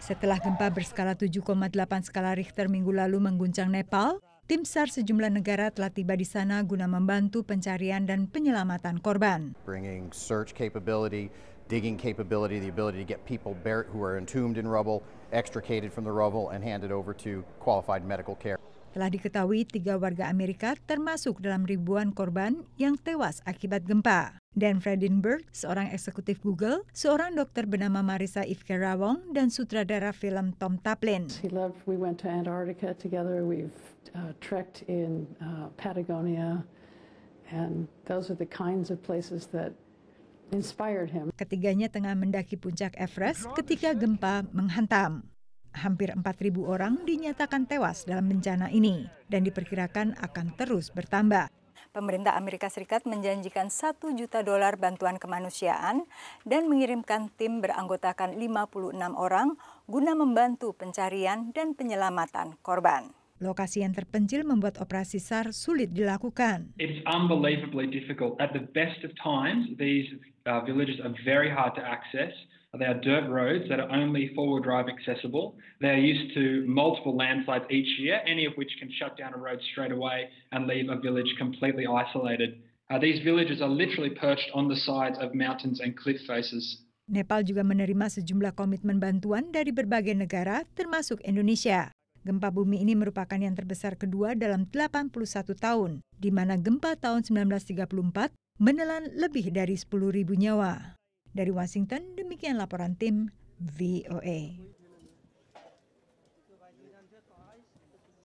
Setelah gempa berskala 7,8 skala Richter minggu lalu mengguncang Nepal, tim SAR sejumlah negara telah tiba di sana guna membantu pencarian dan penyelamatan korban. Bringing telah diketahui tiga warga Amerika termasuk dalam ribuan korban yang tewas akibat gempa. Dan Fredenberg, seorang eksekutif Google, seorang dokter bernama Marisa Ifke Rawong, dan sutradara film Tom Taplin. He uh, uh, Ketiganya tengah mendaki puncak Everest ketika gempa menghantam hampir 4.000 orang dinyatakan tewas dalam bencana ini dan diperkirakan akan terus bertambah. Pemerintah Amerika Serikat menjanjikan 1 juta dolar bantuan kemanusiaan dan mengirimkan tim beranggotakan 56 orang guna membantu pencarian dan penyelamatan korban. Lokasi yang terpencil membuat operasi SAR sulit dilakukan. It's They are dirt roads that are only four-wheel drive accessible. They are used to multiple landslides each year, any of which can shut down a road straight away and leave a village completely isolated. Uh, these villages are literally perched on the sides of mountains and cliff faces. Nepal juga menerima sejumlah komitmen bantuan dari berbagai negara, termasuk Indonesia. Gempa bumi ini merupakan yang terbesar kedua dalam 81 tahun, di mana gempa tahun 1934 menelan lebih dari 10.000 nyawa. Dari Washington, demikian laporan tim VOA.